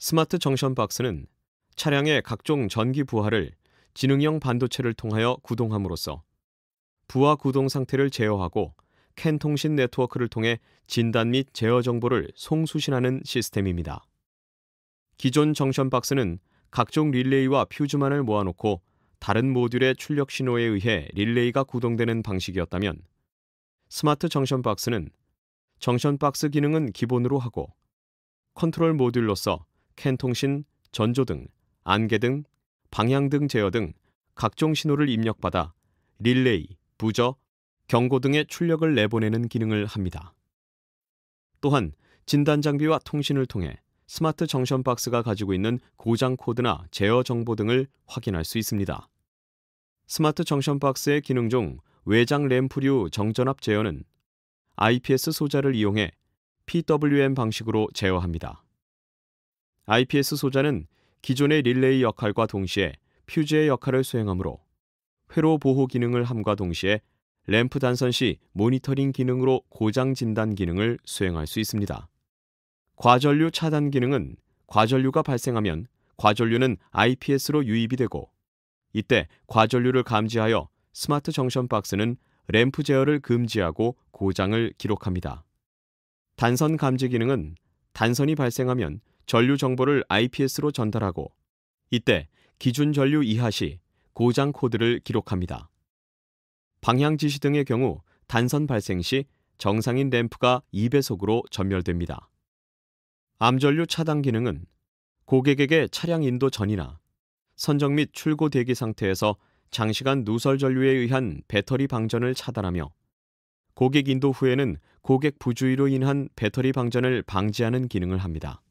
스마트 정션 박스는 차량의 각종 전기 부하를 지능형 반도체를 통하여 구동함으로써 부하 구동 상태를 제어하고 캔 통신 네트워크를 통해 진단 및 제어 정보를 송수신하는 시스템입니다. 기존 정션 박스는 각종 릴레이와 퓨즈만을 모아놓고 다른 모듈의 출력 신호에 의해 릴레이가 구동되는 방식이었다면 스마트 정션 박스는 정션 박스 기능은 기본으로 하고 컨트롤 모듈로서 캔통신, 전조등, 안개등, 방향등 제어 등 각종 신호를 입력받아 릴레이, 부저, 경고 등의 출력을 내보내는 기능을 합니다. 또한 진단 장비와 통신을 통해 스마트 정션 박스가 가지고 있는 고장 코드나 제어 정보 등을 확인할 수 있습니다. 스마트 정션 박스의 기능 중 외장 램프류 정전압 제어는 IPS 소자를 이용해 PWM 방식으로 제어합니다. IPS 소자는 기존의 릴레이 역할과 동시에 퓨즈의 역할을 수행하므로 회로 보호 기능을 함과 동시에 램프 단선 시 모니터링 기능으로 고장 진단 기능을 수행할 수 있습니다. 과전류 차단 기능은 과전류가 발생하면 과전류는 IPS로 유입이 되고 이때 과전류를 감지하여 스마트 정션 박스는 램프 제어를 금지하고 고장을 기록합니다. 단선 감지 기능은 단선이 발생하면 전류 정보를 IPS로 전달하고 이때 기준 전류 이하 시 고장 코드를 기록합니다. 방향 지시 등의 경우 단선 발생 시 정상인 램프가 2배속으로 전멸됩니다. 암전류 차단 기능은 고객에게 차량 인도 전이나 선정 및 출고 대기 상태에서 장시간 누설 전류에 의한 배터리 방전을 차단하며 고객 인도 후에는 고객 부주의로 인한 배터리 방전을 방지하는 기능을 합니다.